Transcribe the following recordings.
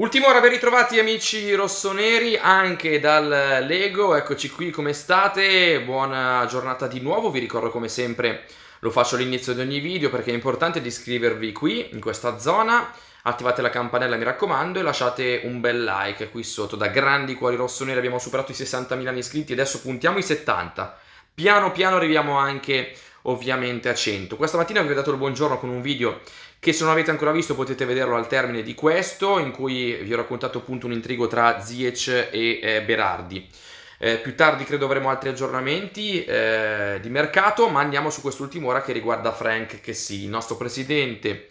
Ultima ora ben ritrovati amici rossoneri anche dal Lego, eccoci qui come state, buona giornata di nuovo, vi ricordo come sempre lo faccio all'inizio di ogni video perché è importante di iscrivervi qui in questa zona, attivate la campanella mi raccomando e lasciate un bel like qui sotto, da grandi cuori rossoneri abbiamo superato i 60.000 iscritti adesso puntiamo i 70, piano piano arriviamo anche a ovviamente a 100. Questa mattina vi ho dato il buongiorno con un video che se non avete ancora visto potete vederlo al termine di questo, in cui vi ho raccontato appunto un intrigo tra Ziech e eh, Berardi. Eh, più tardi credo avremo altri aggiornamenti eh, di mercato, ma andiamo su quest'ultima ora che riguarda Frank che sì, il nostro presidente.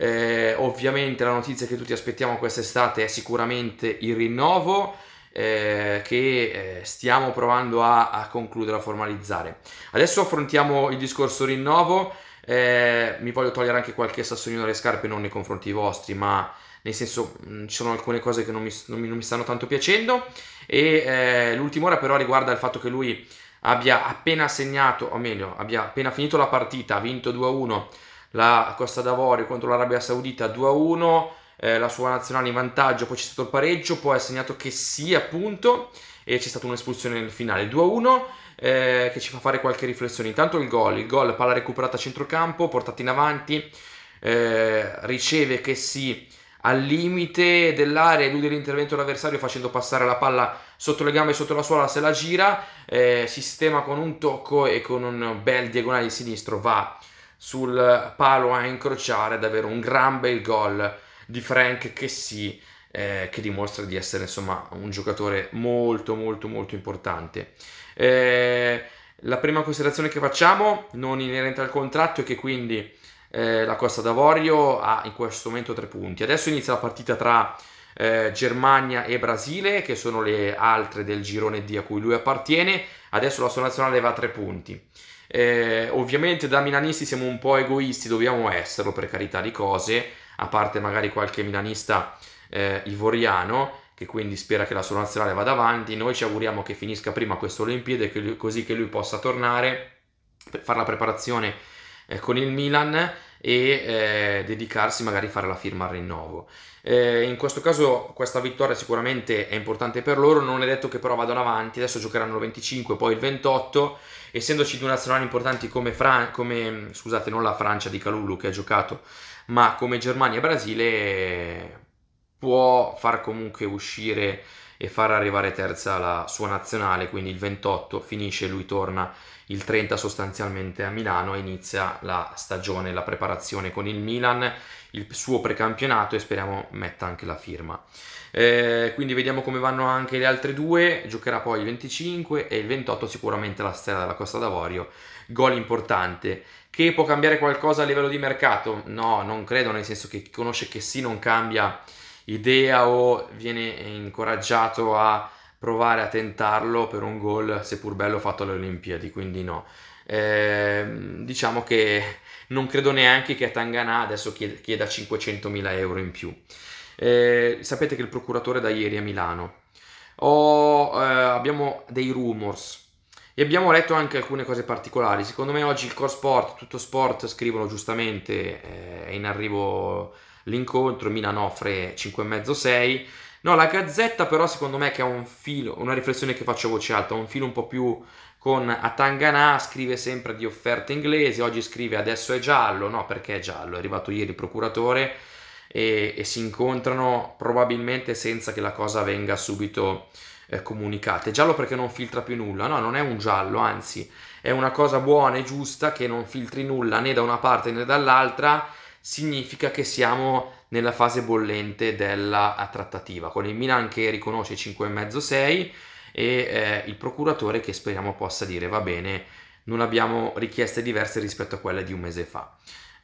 Eh, ovviamente la notizia che tutti aspettiamo quest'estate è sicuramente il rinnovo eh, che eh, stiamo provando a, a, concludere, a formalizzare. Adesso affrontiamo il discorso rinnovo, eh, mi voglio togliere anche qualche sassolino dalle scarpe, non nei confronti vostri, ma nel senso mh, mm, ci sono alcune cose che non mi, non mi, non mi stanno tanto piacendo e eh, l'ultima ora però riguarda il fatto che lui abbia appena segnato, o meglio, abbia appena finito la partita, ha vinto 2-1 la Costa d'Avorio contro l'Arabia Saudita 2-1 eh, la sua nazionale in vantaggio, poi c'è stato il pareggio, poi ha segnato che sì appunto e c'è stata un'espulsione nel finale 2-1 eh, che ci fa fare qualche riflessione. Intanto il gol, il gol palla recuperata a centrocampo, portata in avanti, eh, riceve che sì al limite dell'area, elude l'intervento dell'avversario facendo passare la palla sotto le gambe, sotto la suola, se la gira, eh, sistema con un tocco e con un bel diagonale di sinistro va sul palo a incrociare, davvero un gran bel gol di Frank che si eh, che dimostra di essere insomma un giocatore molto molto molto importante. Eh, la prima considerazione che facciamo, non inerente al contratto, è che quindi eh, la Costa d'Avorio ha in questo momento tre punti. Adesso inizia la partita tra eh, Germania e Brasile, che sono le altre del girone D a cui lui appartiene. Adesso la sua nazionale va a tre punti. Eh, ovviamente da milanisti siamo un po' egoisti, dobbiamo esserlo per carità di cose, a parte magari qualche milanista eh, ivoriano che quindi spera che la sua nazionale vada avanti. Noi ci auguriamo che finisca prima questo Olimpiade che lui, così che lui possa tornare, fare la preparazione eh, con il Milan e eh, dedicarsi magari a fare la firma al rinnovo. Eh, in questo caso questa vittoria sicuramente è importante per loro, non è detto che però vadano avanti, adesso giocheranno il 25 poi il 28, essendoci due nazionali importanti come, Fran- come scusate, non la Francia di Calulu che ha giocato ma come Germania e Brasile eh, può far comunque uscire e far arrivare terza la sua nazionale, quindi il 28 finisce, lui torna il 30 sostanzialmente a Milano e inizia la stagione, la preparazione con il Milan, il suo precampionato e speriamo metta anche la firma. Eh, quindi vediamo come vanno anche le altre due, giocherà poi il 25 e il 28 sicuramente la stella della Costa d'Avorio, gol importante. Che può cambiare qualcosa a livello di mercato? No, non credo, nel senso che chi conosce che sì non cambia idea o viene incoraggiato a provare a tentarlo per un gol seppur bello fatto alle Olimpiadi, quindi no. Eh, diciamo che non credo neanche che Tanganà adesso chieda 500.000 euro in più. Eh, sapete che il procuratore da ieri a Milano. Oh, eh, abbiamo dei rumors e abbiamo letto anche alcune cose particolari. Secondo me oggi il core sport, tutto sport, scrivono giustamente, eh, è in arrivo l'incontro, Milan offre 5,5-6. No, la Gazzetta però secondo me che ha un filo, una riflessione che faccio a voce alta, un filo un po' più con Atangana, scrive sempre di offerte inglesi, oggi scrive adesso è giallo, no perché è giallo, è arrivato ieri il procuratore e, e si incontrano probabilmente senza che la cosa venga subito eh, comunicata. È giallo perché non filtra più nulla, no non è un giallo, anzi è una cosa buona e giusta che non filtri nulla né da una parte né dall'altra significa che siamo nella fase bollente della eh, trattativa, con il Milan che riconosce 5,5-6 e eh, il procuratore che speriamo possa dire va bene, non abbiamo richieste diverse rispetto a quelle di un mese fa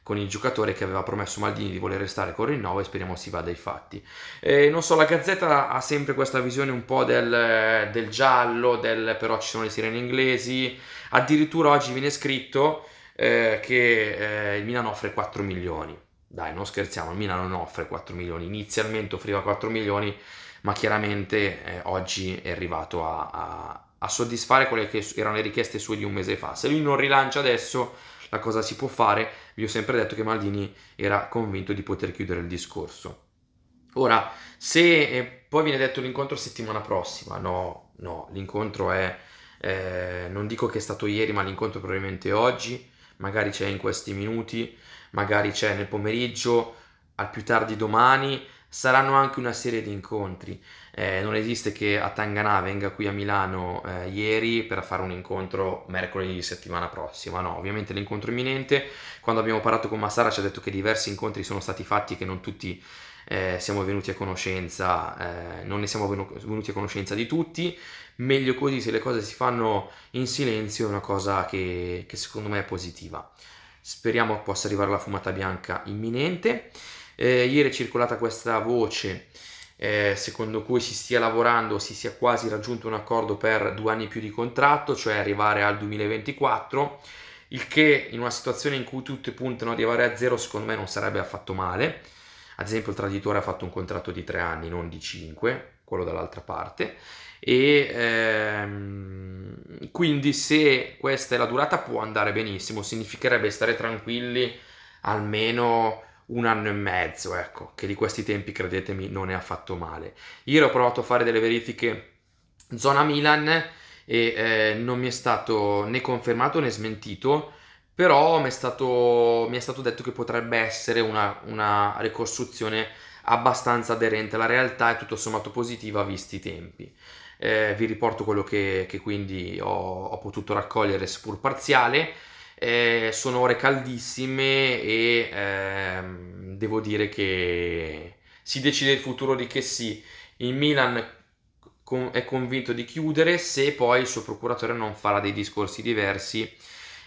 con il giocatore che aveva promesso Maldini di voler restare con rinnovo e speriamo si vada ai fatti. E non so, la Gazzetta ha sempre questa visione un po' del, del giallo, del però ci sono le sirene inglesi, addirittura oggi viene scritto eh, che eh, il Milano offre 4 milioni. Dai, non scherziamo, il Milano non offre 4 milioni, inizialmente offriva 4 milioni, ma chiaramente eh, oggi è arrivato a, a, a, soddisfare quelle che erano le richieste sue di un mese fa. Se lui non rilancia adesso, la cosa si può fare? Vi ho sempre detto che Maldini era convinto di poter chiudere il discorso. Ora, se eh, poi viene detto l'incontro settimana prossima, no, no, l'incontro è, eh, non dico che è stato ieri, ma l'incontro probabilmente è oggi, magari c'è in questi minuti, magari c'è nel pomeriggio, al più tardi domani saranno anche una serie di incontri. Eh, non esiste che Atanganà venga qui a Milano eh, ieri per fare un incontro mercoledì settimana prossima, no, ovviamente l'incontro è imminente. Quando abbiamo parlato con Massara ci ha detto che diversi incontri sono stati fatti che non tutti eh, siamo venuti a conoscenza, eh, non ne siamo venuti a conoscenza di tutti. Meglio così se le cose si fanno in silenzio è una cosa che, che secondo me è positiva. Speriamo possa arrivare la fumata bianca imminente. Eh, ieri è circolata questa voce eh, secondo cui si stia lavorando, si sia quasi raggiunto un accordo per due anni più di contratto, cioè arrivare al 2024, il che in una situazione in cui tutti puntano ad arrivare a zero secondo me non sarebbe affatto male. Ad esempio il traditore ha fatto un contratto di tre anni, non di cinque, quello dall'altra parte, e ehm, quindi se questa è la durata può andare benissimo, significherebbe stare tranquilli almeno un anno e mezzo, ecco, che di questi tempi, credetemi, non è affatto male. Ieri ho provato a fare delle verifiche zona Milan e eh, non mi è stato né confermato né smentito, però mi è stato, mi è stato detto che potrebbe essere una, una ricostruzione abbastanza aderente alla realtà e tutto sommato positiva visti i tempi. Eh, vi riporto quello che, che quindi ho, ho potuto raccogliere, seppur parziale. Eh, sono ore caldissime e ehm, devo dire che si decide il futuro di che sì. Il Milan con- è convinto di chiudere se poi il suo procuratore non farà dei discorsi diversi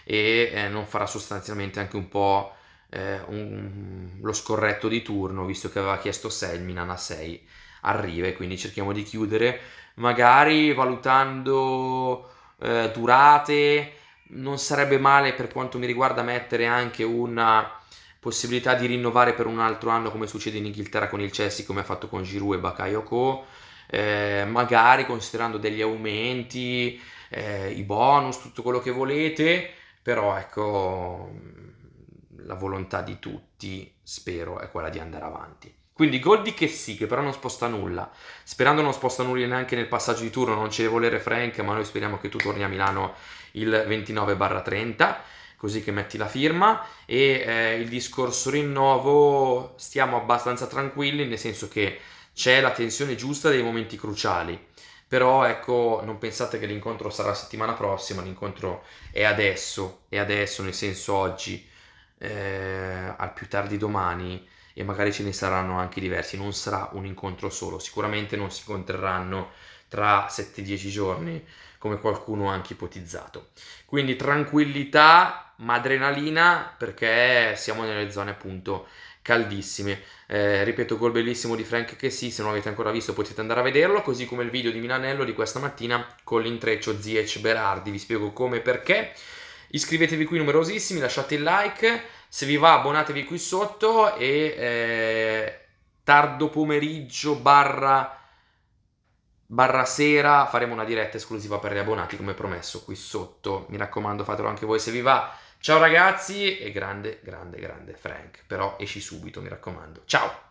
e eh, non farà sostanzialmente anche un po'. Eh, un, lo scorretto di turno visto che aveva chiesto 6 il Milan a 6 arriva e quindi cerchiamo di chiudere magari valutando eh, durate non sarebbe male per quanto mi riguarda mettere anche una possibilità di rinnovare per un altro anno come succede in Inghilterra con il Chelsea come ha fatto con Giroud e Bakayoko eh, magari considerando degli aumenti eh, i bonus tutto quello che volete però ecco la volontà di tutti spero è quella di andare avanti quindi gol di che sì, che però non sposta nulla. Sperando non sposta nulla neanche nel passaggio di turno, non ci deve volere Frank, ma noi speriamo che tu torni a Milano il 29-30, così che metti la firma. E eh, il discorso rinnovo, stiamo abbastanza tranquilli, nel senso che c'è la tensione giusta dei momenti cruciali. Però ecco, non pensate che l'incontro sarà settimana prossima, l'incontro è adesso, è adesso nel senso oggi eh, al più tardi domani e magari ce ne saranno anche diversi, non sarà un incontro solo, sicuramente non si incontreranno tra 7-10 giorni come qualcuno ha anche ipotizzato. Quindi tranquillità, ma adrenalina perché siamo nelle zone appunto caldissime. Eh, ripeto, col bellissimo di Frank che sì, se non l'avete ancora visto potete andare a vederlo, così come il video di Milanello di questa mattina con l'intreccio Ziyech Berardi, vi spiego come e perché. Iscrivetevi qui numerosissimi, lasciate il like, se vi va abbonatevi qui sotto e eh, tardo pomeriggio barra, barra sera faremo una diretta esclusiva per gli abbonati come promesso qui sotto. Mi raccomando fatelo anche voi se vi va. Ciao ragazzi e grande, grande, grande Frank, però esci subito mi raccomando. Ciao!